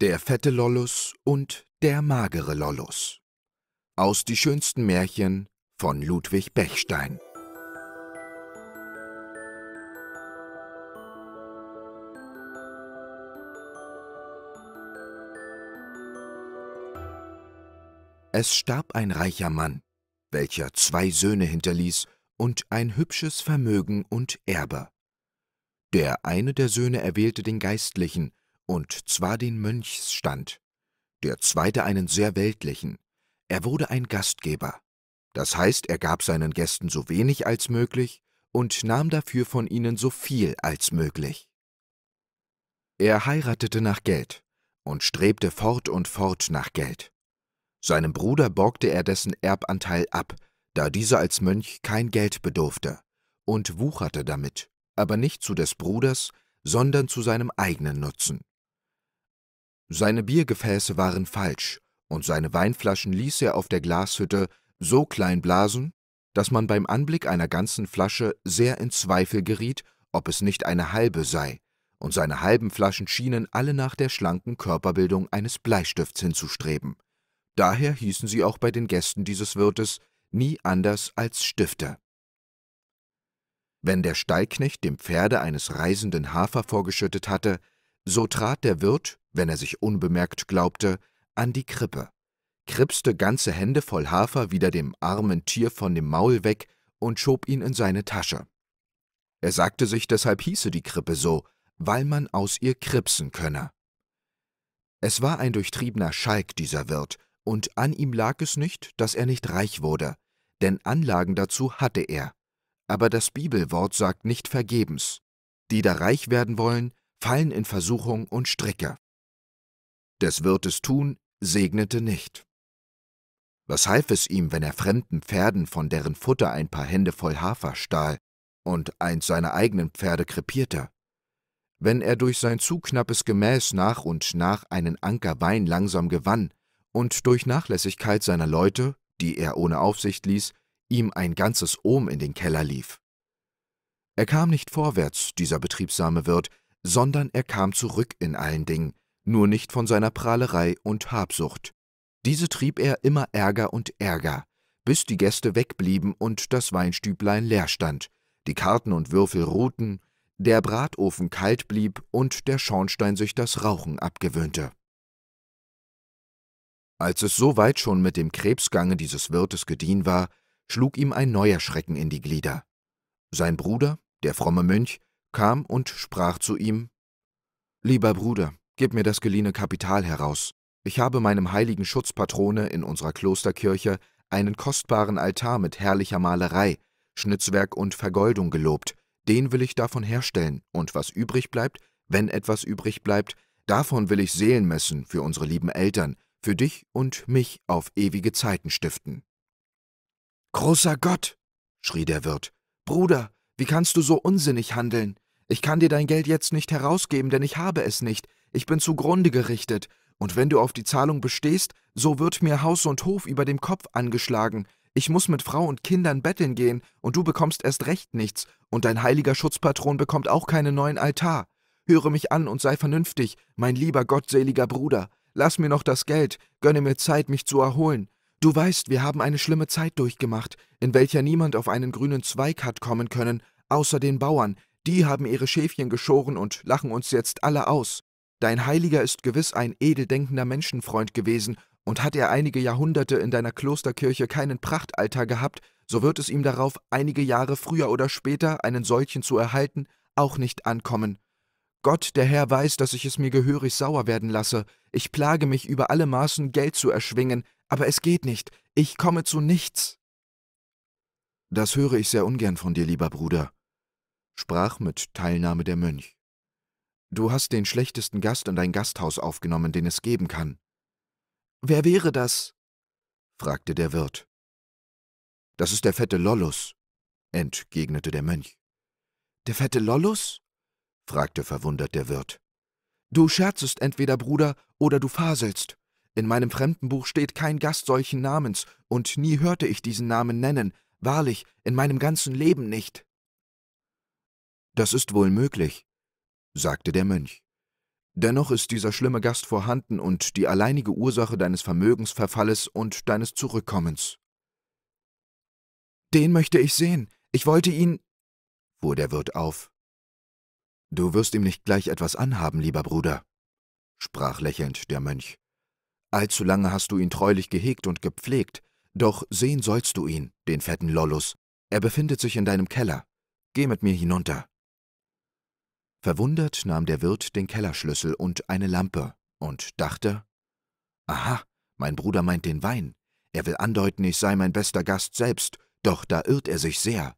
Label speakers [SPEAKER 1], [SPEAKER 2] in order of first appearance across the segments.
[SPEAKER 1] Der fette Lollus und der magere Lollus. Aus Die schönsten Märchen von Ludwig Bechstein. Es starb ein reicher Mann, welcher zwei Söhne hinterließ und ein hübsches Vermögen und Erbe. Der eine der Söhne erwählte den Geistlichen, und zwar den Mönchsstand, der zweite einen sehr weltlichen. Er wurde ein Gastgeber. Das heißt, er gab seinen Gästen so wenig als möglich und nahm dafür von ihnen so viel als möglich. Er heiratete nach Geld und strebte fort und fort nach Geld. Seinem Bruder borgte er dessen Erbanteil ab, da dieser als Mönch kein Geld bedurfte, und wucherte damit, aber nicht zu des Bruders, sondern zu seinem eigenen Nutzen. Seine Biergefäße waren falsch und seine Weinflaschen ließ er auf der Glashütte so klein blasen, dass man beim Anblick einer ganzen Flasche sehr in Zweifel geriet, ob es nicht eine halbe sei, und seine halben Flaschen schienen alle nach der schlanken Körperbildung eines Bleistifts hinzustreben. Daher hießen sie auch bei den Gästen dieses Wirtes nie anders als Stifter. Wenn der Stallknecht dem Pferde eines reisenden Hafer vorgeschüttet hatte, so trat der Wirt, wenn er sich unbemerkt glaubte, an die Krippe, kripste ganze Hände voll Hafer wieder dem armen Tier von dem Maul weg und schob ihn in seine Tasche. Er sagte sich, deshalb hieße die Krippe so, weil man aus ihr kripsen könne. Es war ein durchtriebener Schalk, dieser Wirt, und an ihm lag es nicht, dass er nicht reich wurde, denn Anlagen dazu hatte er. Aber das Bibelwort sagt nicht vergebens. Die da reich werden wollen, fallen in Versuchung und Stricke des Wirtes tun, segnete nicht. Was half es ihm, wenn er fremden Pferden von deren Futter ein paar Hände voll Hafer stahl und eins seiner eigenen Pferde krepierte? Wenn er durch sein zu knappes Gemäß nach und nach einen Anker Wein langsam gewann und durch Nachlässigkeit seiner Leute, die er ohne Aufsicht ließ, ihm ein ganzes Ohm in den Keller lief. Er kam nicht vorwärts, dieser betriebsame Wirt, sondern er kam zurück in allen Dingen, nur nicht von seiner Prahlerei und Habsucht. Diese trieb er immer ärger und ärger, bis die Gäste wegblieben und das Weinstüblein leer stand, die Karten und Würfel ruhten, der Bratofen kalt blieb und der Schornstein sich das Rauchen abgewöhnte. Als es so weit schon mit dem Krebsgange dieses Wirtes gediehen war, schlug ihm ein neuer Schrecken in die Glieder. Sein Bruder, der fromme Mönch, kam und sprach zu ihm Lieber Bruder, Gib mir das geliehene Kapital heraus. Ich habe meinem heiligen Schutzpatrone in unserer Klosterkirche einen kostbaren Altar mit herrlicher Malerei, Schnitzwerk und Vergoldung gelobt. Den will ich davon herstellen, und was übrig bleibt, wenn etwas übrig bleibt, davon will ich Seelenmessen für unsere lieben Eltern, für dich und mich auf ewige Zeiten stiften. Großer Gott, schrie der Wirt, Bruder, wie kannst du so unsinnig handeln? Ich kann dir dein Geld jetzt nicht herausgeben, denn ich habe es nicht ich bin zugrunde gerichtet, und wenn du auf die Zahlung bestehst, so wird mir Haus und Hof über dem Kopf angeschlagen, ich muss mit Frau und Kindern betteln gehen, und du bekommst erst recht nichts, und dein heiliger Schutzpatron bekommt auch keinen neuen Altar. Höre mich an und sei vernünftig, mein lieber gottseliger Bruder. Lass mir noch das Geld, gönne mir Zeit, mich zu erholen. Du weißt, wir haben eine schlimme Zeit durchgemacht, in welcher niemand auf einen grünen Zweig hat kommen können, außer den Bauern. Die haben ihre Schäfchen geschoren und lachen uns jetzt alle aus. Dein Heiliger ist gewiss ein edeldenkender Menschenfreund gewesen, und hat er einige Jahrhunderte in deiner Klosterkirche keinen Prachtaltar gehabt, so wird es ihm darauf, einige Jahre früher oder später einen solchen zu erhalten, auch nicht ankommen. Gott, der Herr, weiß, dass ich es mir gehörig sauer werden lasse. Ich plage mich über alle Maßen, Geld zu erschwingen, aber es geht nicht. Ich komme zu nichts. Das höre ich sehr ungern von dir, lieber Bruder, sprach mit Teilnahme der Mönch. Du hast den schlechtesten Gast in dein Gasthaus aufgenommen, den es geben kann. Wer wäre das? fragte der Wirt. Das ist der fette Lollus, entgegnete der Mönch. Der fette Lollus? fragte verwundert der Wirt. Du scherzest entweder, Bruder, oder du faselst. In meinem Fremdenbuch steht kein Gast solchen Namens, und nie hörte ich diesen Namen nennen, wahrlich, in meinem ganzen Leben nicht. Das ist wohl möglich, sagte der Mönch. Dennoch ist dieser schlimme Gast vorhanden und die alleinige Ursache deines Vermögensverfalles und deines Zurückkommens. Den möchte ich sehen. Ich wollte ihn. fuhr der Wirt auf. Du wirst ihm nicht gleich etwas anhaben, lieber Bruder, sprach lächelnd der Mönch. Allzu lange hast du ihn treulich gehegt und gepflegt, doch sehen sollst du ihn, den fetten Lollus. Er befindet sich in deinem Keller. Geh mit mir hinunter. Verwundert nahm der Wirt den Kellerschlüssel und eine Lampe und dachte, Aha, mein Bruder meint den Wein. Er will andeuten, ich sei mein bester Gast selbst, doch da irrt er sich sehr.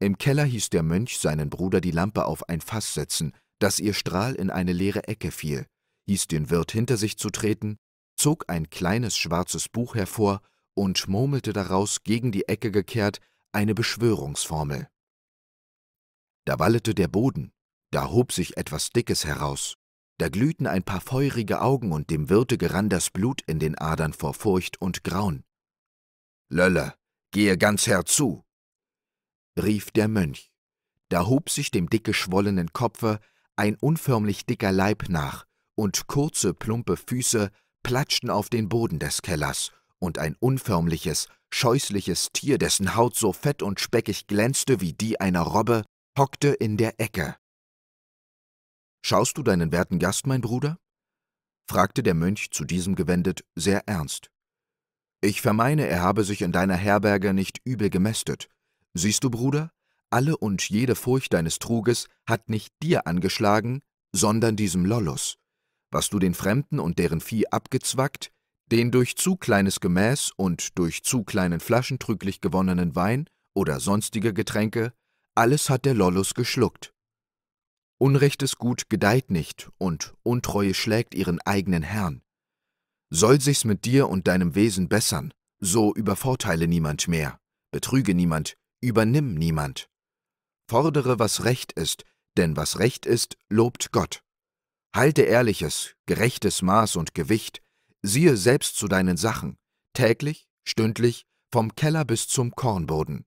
[SPEAKER 1] Im Keller hieß der Mönch seinen Bruder die Lampe auf ein Fass setzen, dass ihr Strahl in eine leere Ecke fiel, hieß den Wirt hinter sich zu treten, zog ein kleines schwarzes Buch hervor und murmelte daraus gegen die Ecke gekehrt eine Beschwörungsformel. Da wallete der Boden, da hob sich etwas Dickes heraus, da glühten ein paar feurige Augen und dem Wirte gerann das Blut in den Adern vor Furcht und Grauen. Lölle, gehe ganz herzu! rief der Mönch. Da hob sich dem dick geschwollenen Kopfe ein unförmlich dicker Leib nach, und kurze, plumpe Füße platschten auf den Boden des Kellers, und ein unförmliches, scheußliches Tier, dessen Haut so fett und speckig glänzte wie die einer Robbe, hockte in der Ecke. Schaust du deinen werten Gast, mein Bruder? fragte der Mönch zu diesem gewendet sehr ernst. Ich vermeine, er habe sich in deiner Herberge nicht übel gemästet. Siehst du, Bruder, alle und jede Furcht deines Truges hat nicht dir angeschlagen, sondern diesem Lollus. Was du den Fremden und deren Vieh abgezwackt, den durch zu kleines Gemäß und durch zu kleinen Flaschen trüglich gewonnenen Wein oder sonstige Getränke alles hat der Lollus geschluckt. Unrechtes Gut gedeiht nicht, und Untreue schlägt ihren eigenen Herrn. Soll sich's mit dir und deinem Wesen bessern, so übervorteile niemand mehr, betrüge niemand, übernimm niemand. Fordere, was recht ist, denn was recht ist, lobt Gott. Halte ehrliches, gerechtes Maß und Gewicht, siehe selbst zu deinen Sachen, täglich, stündlich, vom Keller bis zum Kornboden.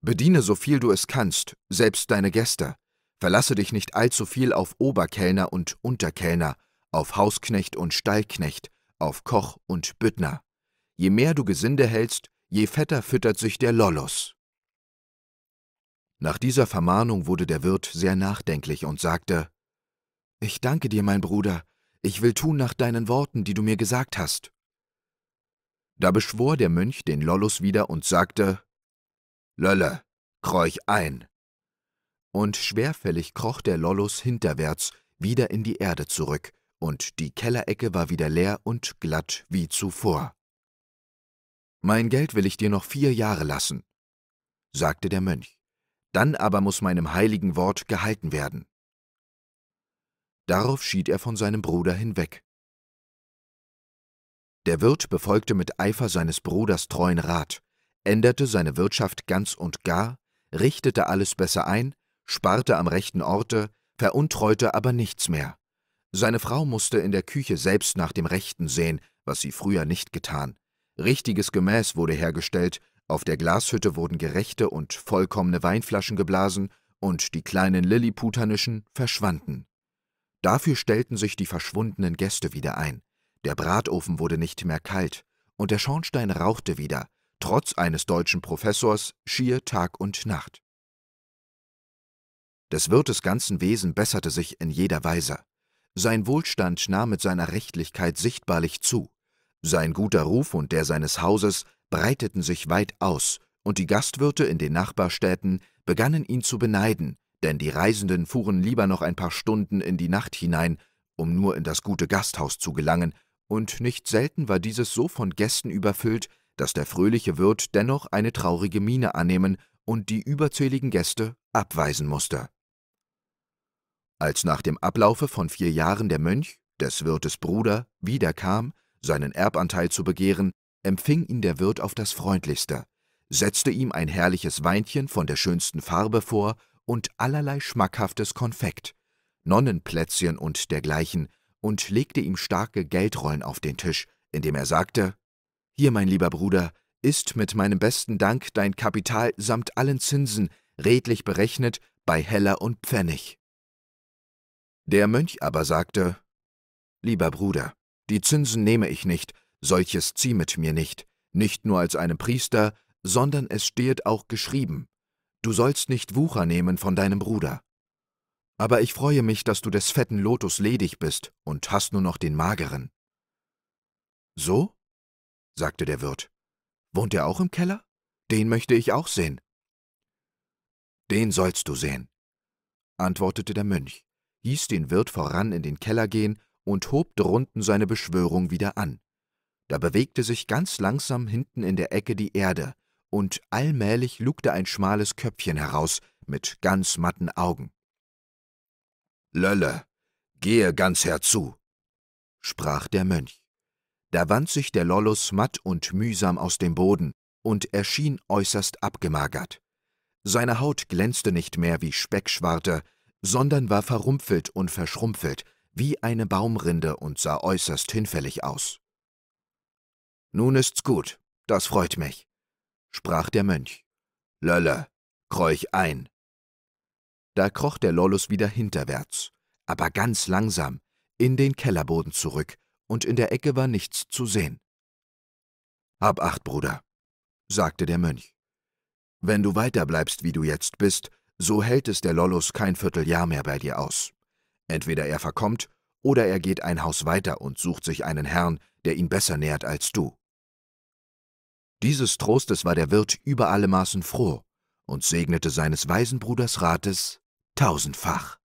[SPEAKER 1] Bediene so viel du es kannst, selbst deine Gäste. Verlasse dich nicht allzu viel auf Oberkellner und Unterkellner, auf Hausknecht und Stallknecht, auf Koch und Büttner. Je mehr du Gesinde hältst, je fetter füttert sich der Lollos. Nach dieser Vermahnung wurde der Wirt sehr nachdenklich und sagte Ich danke dir, mein Bruder, ich will tun nach deinen Worten, die du mir gesagt hast. Da beschwor der Mönch den Lollus wieder und sagte Lölle, kreuch ein! Und schwerfällig kroch der Lollus hinterwärts, wieder in die Erde zurück, und die Kellerecke war wieder leer und glatt wie zuvor. Mein Geld will ich dir noch vier Jahre lassen, sagte der Mönch, dann aber muß meinem heiligen Wort gehalten werden. Darauf schied er von seinem Bruder hinweg. Der Wirt befolgte mit Eifer seines Bruders treuen Rat, änderte seine Wirtschaft ganz und gar, richtete alles besser ein, sparte am rechten Orte, veruntreute aber nichts mehr. Seine Frau musste in der Küche selbst nach dem Rechten sehen, was sie früher nicht getan. Richtiges Gemäß wurde hergestellt, auf der Glashütte wurden gerechte und vollkommene Weinflaschen geblasen und die kleinen Lilliputernischen verschwanden. Dafür stellten sich die verschwundenen Gäste wieder ein. Der Bratofen wurde nicht mehr kalt und der Schornstein rauchte wieder, trotz eines deutschen Professors, schier Tag und Nacht. Des Wirtes ganzen Wesen besserte sich in jeder Weise. Sein Wohlstand nahm mit seiner Rechtlichkeit sichtbarlich zu. Sein guter Ruf und der seines Hauses breiteten sich weit aus, und die Gastwirte in den Nachbarstädten begannen ihn zu beneiden, denn die Reisenden fuhren lieber noch ein paar Stunden in die Nacht hinein, um nur in das gute Gasthaus zu gelangen, und nicht selten war dieses so von Gästen überfüllt, dass der fröhliche Wirt dennoch eine traurige Miene annehmen und die überzähligen Gäste abweisen musste. Als nach dem Ablaufe von vier Jahren der Mönch, des Wirtes Bruder, wiederkam, seinen Erbanteil zu begehren, empfing ihn der Wirt auf das freundlichste, setzte ihm ein herrliches Weinchen von der schönsten Farbe vor und allerlei schmackhaftes Konfekt, Nonnenplätzchen und dergleichen, und legte ihm starke Geldrollen auf den Tisch, indem er sagte hier, mein lieber Bruder, ist mit meinem besten Dank dein Kapital samt allen Zinsen, redlich berechnet, bei Heller und Pfennig. Der Mönch aber sagte, Lieber Bruder, die Zinsen nehme ich nicht, solches zieh mit mir nicht, nicht nur als einem Priester, sondern es steht auch geschrieben, du sollst nicht Wucher nehmen von deinem Bruder. Aber ich freue mich, dass du des fetten Lotus ledig bist und hast nur noch den mageren. So? sagte der Wirt. Wohnt er auch im Keller? Den möchte ich auch sehen. Den sollst du sehen, antwortete der Mönch, hieß den Wirt voran in den Keller gehen und hob drunten seine Beschwörung wieder an. Da bewegte sich ganz langsam hinten in der Ecke die Erde, und allmählich lugte ein schmales Köpfchen heraus mit ganz matten Augen. Lölle, gehe ganz herzu, sprach der Mönch. Da wand sich der Lollus matt und mühsam aus dem Boden und erschien äußerst abgemagert. Seine Haut glänzte nicht mehr wie Speckschwarte, sondern war verrumpfelt und verschrumpfelt, wie eine Baumrinde und sah äußerst hinfällig aus. Nun ist's gut, das freut mich, sprach der Mönch. Lölle, kreuch ein. Da kroch der Lollus wieder hinterwärts, aber ganz langsam, in den Kellerboden zurück und in der Ecke war nichts zu sehen. Hab acht, Bruder, sagte der Mönch. Wenn du weiter bleibst, wie du jetzt bist, so hält es der Lollus kein Vierteljahr mehr bei dir aus. Entweder er verkommt, oder er geht ein Haus weiter und sucht sich einen Herrn, der ihn besser nährt als du. Dieses Trostes war der Wirt über alle Maßen froh und segnete seines weisen Bruders Rates tausendfach.